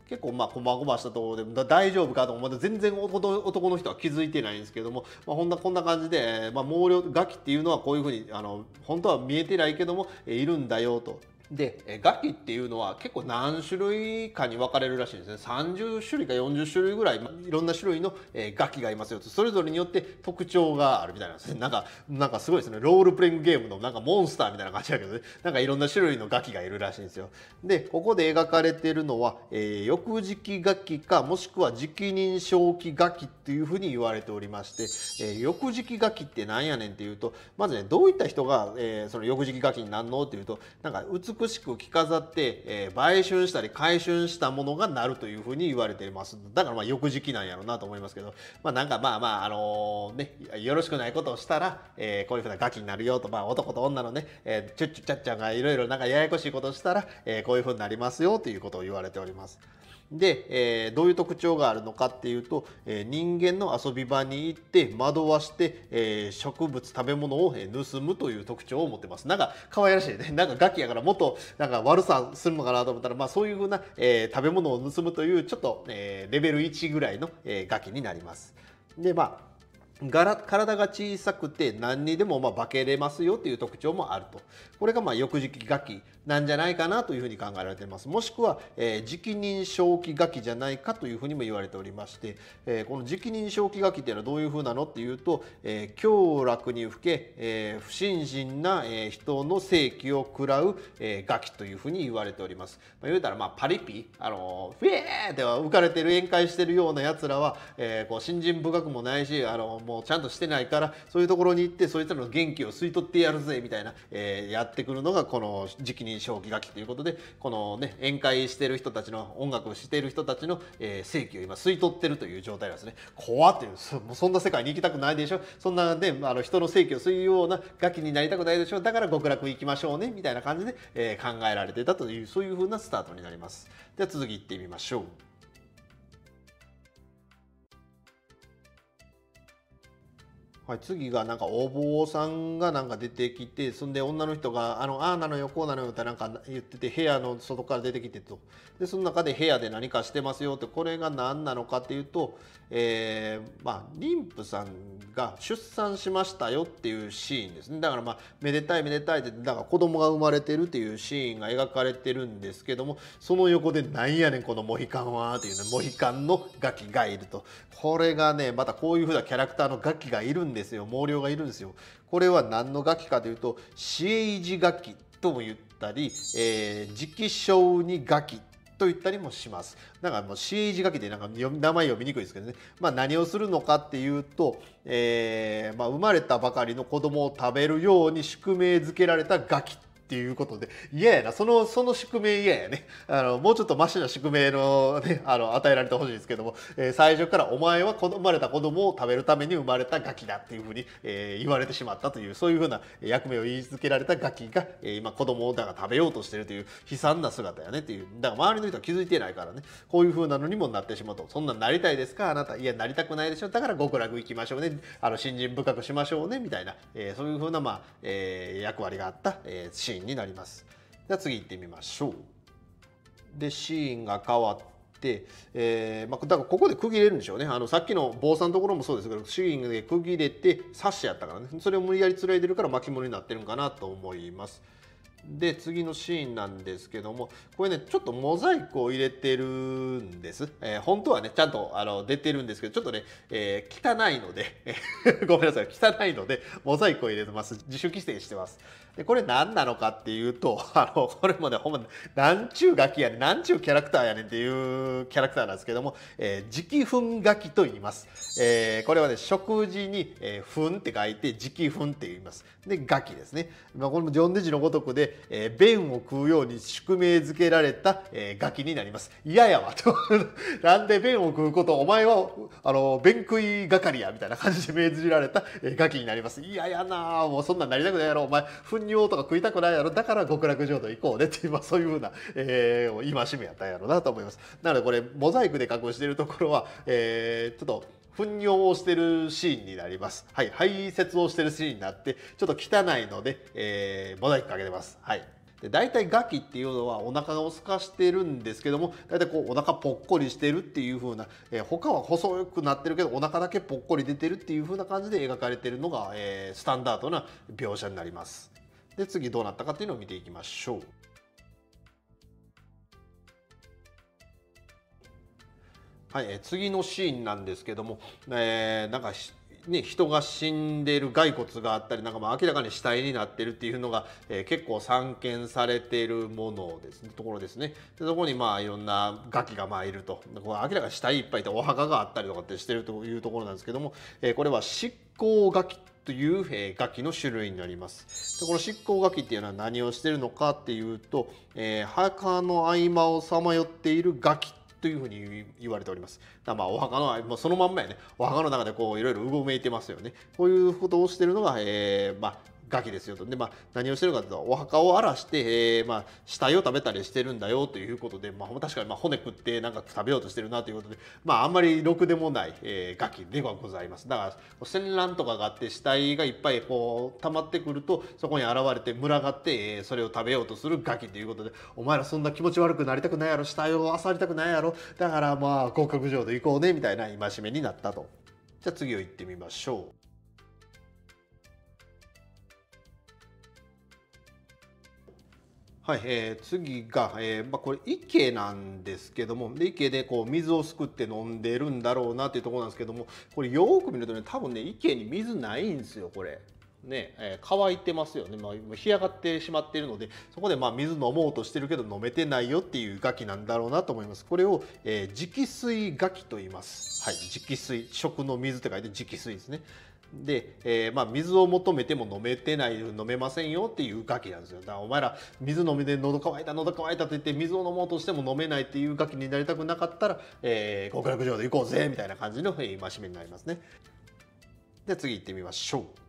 結構まあ細々したところで大丈夫かと思って全然男の人は気づいてないんですけども、まあ、こんなこんな感じで、まあ、毛量ガキっていうのはこういうふうにあの本当は見えてないけどもえいるんだよとで楽器っていうのは結構何種類かに分かれるらしいんですね30種類か40種類ぐらい、まあ、いろんな種類の楽器がいますよとそれぞれによって特徴があるみたいなんですねなんかなんかすごいですねロールプレイングゲームのなんかモンスターみたいな感じだけどねなんかいろんな種類の楽器がいるらしいんですよでここで描かれてるのは、えー、翌時期楽器かもしくは時期認証期楽器っていうふうに言われておりまして、えー、翌時期楽器ってなんやねんっていうとまずねどういった人が、えー、その翌時期楽器になんのっていうとなんか美美しく着飾って、えー、売春したり回春したものがなるというふうに言われていますだからまあ翌時期なんやろうなと思いますけど、まあ、なんかまあまああのねよろしくないことをしたら、えー、こういうふうなガキになるよと、まあ、男と女のね、えー、チュッチュッチャッチャがいろいろなんかややこしいことをしたら、えー、こういうふうになりますよということを言われております。で、えー、どういう特徴があるのかっていうと、えー、人間の遊び場に行って惑わして、えー、植物食べ物を盗むという特徴を持ってますなんか可愛らしいね なんかガキやからもっとなんか悪さするのかなと思ったら、まあ、そういうふうな、え食べ物を盗むというちょっと、えレベル1ぐらいの、えガキになります。でまあ体が小さくて何にでもま化けれますよという特徴もあるとこれがまあ翌時期餓期なんじゃないかなというふうに考えられていますもしくは、えー、直認小期餓期じゃないかというふうにも言われておりまして、えー、この直認小期餓期っていうのはどういうふうなのっていうと、えー、凶楽にふけ、えー、不信心な、えー、人の正気を食らう、えー、餓期というふうに言われております、まあ、言うたらまあパリピあのー、フェーって浮かれてる宴会してるようなやつらは、えー、こう新人深くもないしあのー、もうちゃんとしてないからそういうところに行ってそいつらの元気を吸い取ってやるぜみたいな、えー、やってくるのがこの時期に正気楽器ということでこのね宴会してる人たちの音楽をしている人たちの、えー、正を今吸い取ってるという状態なんですね怖っていうそそんな世界に行きたくないでしょそんなねあの人の正気を吸うような楽器になりたくないでしょだから極楽行きましょうねみたいな感じで、え考えられてたというそういうふうなスタートになりますでは続きいってみましょうはい、次がなんかお坊さんがなんか出てきてそんで女の人が「あのあなのよこうなのよ」ってなんか言ってて部屋の外から出てきてとでその中で部屋で何かしてますよってこれが何なのかっていうと、えー、まあ、妊婦さんが出産しましたよっていうシーンですねだからまあめでたいめでたいってだから子供が生まれてるっていうシーンが描かれてるんですけどもその横で「なんやねんこのモヒカンは」っていうねモヒカンのガキがいるとこれがねまたこういうふうなキャラクターのガキがいるんですよ毛量がいるんですよ。これは何のガキかというと「シエイジガキ」とも言ったり「えー、直書にガキ」と言ったりもします。なんかもう CA 字書きでなんか名前読みにくいですけどね、まあ、何をするのかっていうと、えー、まあ、生まれたばかりの子供を食べるように宿命づけられたガキっていうことで嫌やなそのその宿命嫌やねあのもうちょっとマシな宿命の,、ね、あの与えられてほしいですけども、えー、最初からお前は生まれた子供を食べるために生まれたガキだっていうふうに、えー、言われてしまったというそういうふうな役目を言い続けられたガキが、えー、今子供をだから食べようとしてるという悲惨な姿やねっていうだから周りの人は気づいてないからねこういうふうなのにもなってしまうとそんなんなりたいですかあなたいやなりたくないでしょだから極楽行きましょうねあの信心深くしましょうねみたいな、えー、そういうふうな、まあえー、役割があった、えー、シーンーンになりますでは次行ってみましょうでシーンが変わって、えーまあ、だからここで区切れるんでしょうねあのさっきの坊さんのところもそうですけどシーンで区切れて刺しシやったからねそれを無理やりつらいでるから巻物になってるんかなと思いますで次のシーンなんですけどもこれねちょっとモザイクを入れてるんです、えー、本当はねちゃんとあの出てるんですけどちょっとね、えー、汚いのでごめんなさい汚いのでモザイクを入れてます自主規制してますでこれ何なのかっていうと あのこれもねほんま何ちゅうガキやねん何ちゅうキャラクターやねんっていうキャラクターなんですけども、えー、直粉ガキと言います、えー、これはね食事に「えー、粉」って書いて直粉って言いますでガキですね、まあ、これもジョン・デジのごとくで、えー、便を食うように宿命づけられた、えー、ガキになります嫌やわと なんで便を食うことお前はあの便食い係やみたいな感じで命じられた、えー、ガキになります嫌やなもうそんなんなりたくないやろお前分尿とか食いたくないやろだから極楽浄土行こうねって今そういうふうな、えー、戒めやったんやろうなと思います。なのでこれモザイクで加工しているところは、えー、ちょっと糞尿をしてるシーンになります。はい、排泄をしてるシーンになって、ちょっと汚いので、えー、モザイクかけてます。はい。で大体ガキっていうのはお腹を空かしてるんですけども大体こうお腹ぽっこりしてるっていう風な、えー、他は細くなってるけどお腹だけぽっこり出てるっていう風な感じで描かれてるのが、えー、スタンダードな描写になります。で次どうなったかっていうのを見ていきましょう。はい、え次のシーンなんですけども、えー、なんかね、人が死んでいる骸骨があったりなんかまあ明らかに死体になってるっていうのが、えー、結構散見されているものです、ね、ところですねでそこにまあいろんなガキがまあいるとこれ明らかに死体いっぱいいてお墓があったりとかってしてるというところなんですけども、えー、これは執行ガキという、え楽器の種類になりますでこの執行楽器っていうのは何をしてるのかっていうと、えー、墓の合間をさまよっている楽器というふうに言われております。だまあお墓の、まあ、そのまんまやねお墓の中でこういろいろうごめいてますよね。こういうことをしてるのが、えーまあ、ガキですよと。で、まあ、何をしてるかというと、お墓を荒らして、えー、まあ、死体を食べたりしてるんだよということで、まあ、確かに、まあ、骨食ってなんか食べようとしてるなということで、まあ、あんまりろくでもない、えー、ガキではございます。だから、戦乱とかがあって、死体がいっぱいこう、溜まってくると、そこに現れて群がって、えー、それを食べようとするガキということで、お前らそんな気持ち悪くなりたくないやろ、死体を漁りたくないやろ、だからまあ、合格上で行こうね、みたいな戒めになったと。じゃあ次を行ってみましょう。はい、えー、次が、えーまあ、これ池なんですけどもで池でこう水をすくって飲んでるんだろうなっていうところなんですけどもこれよく見るとね多分ね池に水ないんですよこれ。ねえー、乾いてますよね、まあ、干上がってしまっているのでそこでまあ水飲もうとしてるけど飲めてないよっていうガキなんだろうなと思いますこれを、えー、直水ガキと言います、はい、直水食の水って書いて直水ですねで、えー、まあ、水を求めても飲めてない飲めませんよっていうガキなんですよだからお前ら水飲んで喉乾いた喉乾いたって言って水を飲もうとしても飲めないっていうガキになりたくなかったら、えー、極楽浄土行こうぜみたいな感じの戒めになりますねで次行ってみましょう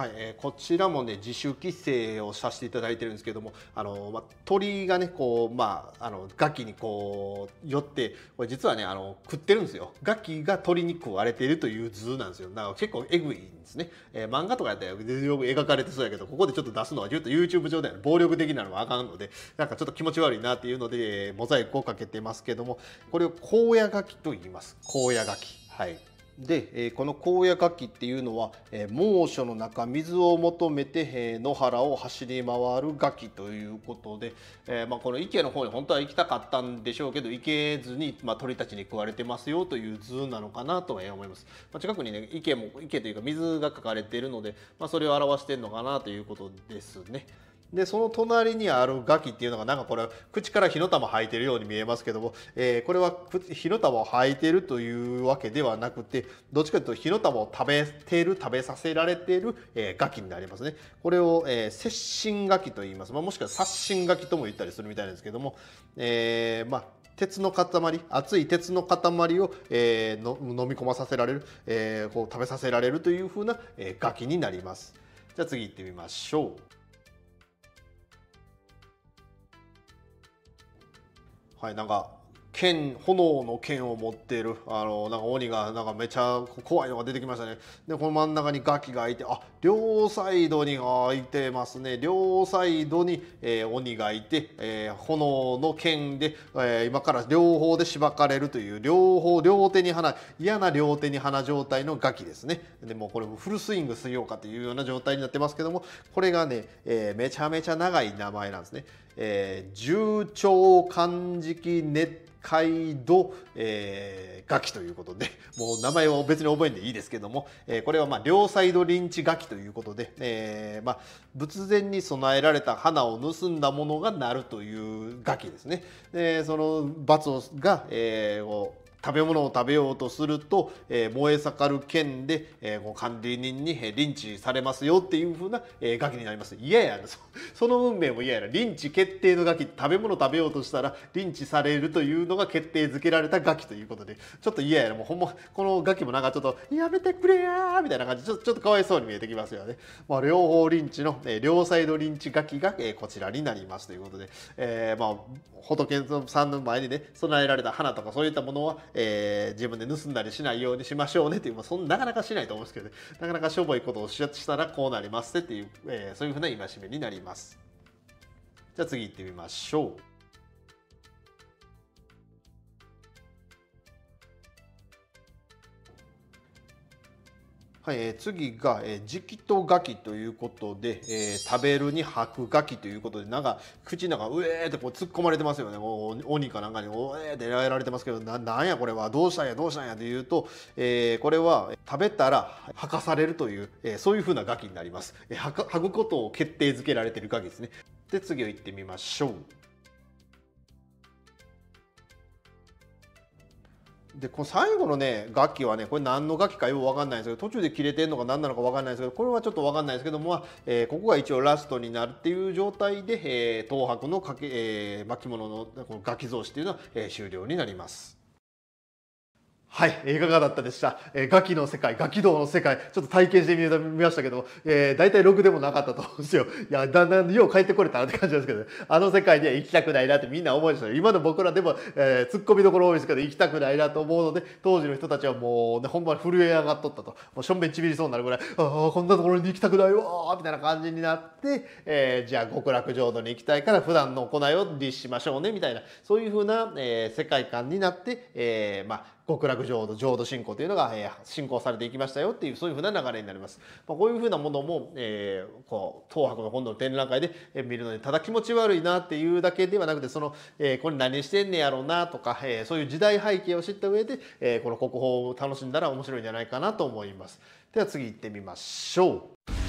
はい、えー、こちらもね自主規制をさせていただいてるんですけどもあの、ま、鳥がねこうまああのガキにこう寄ってこれ実はねあの食ってるんですよガキが鳥に食われているという図なんですよだから結構えぐいんですね、えー、漫画とかやったら描かれてそうやけどここでちょっと出すのはちょっと YouTube 上では、暴力的なのはあかんのでなんかちょっと気持ち悪いなっていうのでモザイクをかけてますけどもこれを荒野ガキと言います荒野ガキはいでこの荒野火器っていうのは猛暑の中水を求めて野原を走り回るガキということで、えまあ、この池の方に本当は行きたかったんでしょうけど行けずに、ま鳥たちに食われてますよという図なのかなとは思います、ま近くにね池も池というか水が書かれているので、まあ、それを表しているのかなということですね。でその隣にあるガキっていうのがなんかこれ口から火の玉吐いてるように見えますけども、えー、これは火の玉を吐いてるというわけではなくてどっちかというと火の玉を食べてる食べさせられている、えー、ガキになりますねこれを、えー、摂心ガキと言います、まあ、もしくは殺心ガキとも言ったりするみたいですけども、えー、まあ鉄の塊熱い鉄の塊を、えー、の飲み込まさせられる、えー、こう食べさせられるというふうな、えー、ガキになります。じゃあ次行ってみましょう。はいなんか剣炎の剣を持っているあのなんか鬼がなんかめちゃ怖いのが出てきましたねでこの真ん中にガキがいてあ両サイドにあいてますね両サイドに、えー、鬼がいて、えー、炎の剣で、えー、今から両方でしばかれるという両方両手に花嫌な両手に花状態のガキですねでもこれフルスイングしようかというような状態になってますけどもこれがね、えー、めちゃめちゃ長い名前なんですね、えー、重長漢字記ネットカイド、えー、ガキということで、もう名前を別に覚えんでいいですけども、えー、これはまあ両サイドリンチガキということで、えー、まあ仏前に備えられた花を盗んだものがなるというガキですね。で、その罰をが、えー、を食べ物を食べようとすると、えー、燃え盛る剣で、えー、管理人に、えー、リンチされますよっていうふうな、えー、ガキになります。嫌やや その運命も嫌やな。リンチ決定のガキ、食べ物食べようとしたらリンチされるというのが決定づけられたガキということで、ちょっと嫌ややもうほんま、このガキもなんかちょっと、やめてくれやーみたいな感じでちょ、ちょっとかわいそうに見えてきますよね。まあ、両方リンチの、えー、両サイドリンチガキが、えー、こちらになりますということで、えー、まあ、仏さんの前にね、備えられた花とかそういったものは、えー、自分で盗んだりしないようにしましょうねっていう、まあ、そんなかなかしないと思うんですけど、ね、なかなかしょぼいことをしたらこうなりますっていう、えー、そういうふうな戒めになります。じゃあ次行ってみましょう。はい、えー、次が、えー、時期とガキということで、えー、食べるに吐くガキということで、なんか、口の中、うえーってこう突っ込まれてますよね。もう鬼かなんかに、おえーってられてますけど、ななんやこれは、どうしたんや、どうしたんやで言うと、えー、これは、食べたら吐かされるという、えー、そういうふうなガキになります。えー、吐くことを決定づけられてるガキですね。で、次を行ってみましょう。でこの最後のね楽器はねこれ何の楽器かよく分かんないんですけど途中で切れてんのか何なのか分かんないですけどこれはちょっと分かんないですけども、まあ、えー、ここが一応ラストになるっていう状態で、えー、東博のかけ、えー、巻物のこの楽器像師っていうのは、え終了になります。はい、いかがだったでした、えー、ガキの世界、ガキ道の世界、ちょっと体験してみましたけど、えー、大体ログでもなかったと思うんですよ。いや、だんだんよう帰ってこれたなって感じですけど、ね、あの世界には行きたくないなってみんな思いました今の僕らでも、えー、突っ込みどころ多いですけど、行きたくないなと思うので、当時の人たちはもうね、ほんまに震え上がっとったと。もうしょんべんちびりそうになるぐらい、ああ、こんなところに行きたくないわみたいな感じになって、えー、じゃあ極楽浄土に行きたいから普段の行いを律しましょうね、みたいな、そういうふうな、えー、世界観になって、えー、まあ、極楽浄土浄土信仰というのが、えー、信仰されていきましたよっていうそういうふうな流れになります。まあ、こういうふうなものも、えー、こう東博の本土の展覧会で見るのにただ気持ち悪いなっていうだけではなくてその、えー、これ何してんねやろうなとか、えー、そういう時代背景を知った上で、えー、この国宝を楽しんだら面白いんじゃないかなと思います。では次行ってみましょう。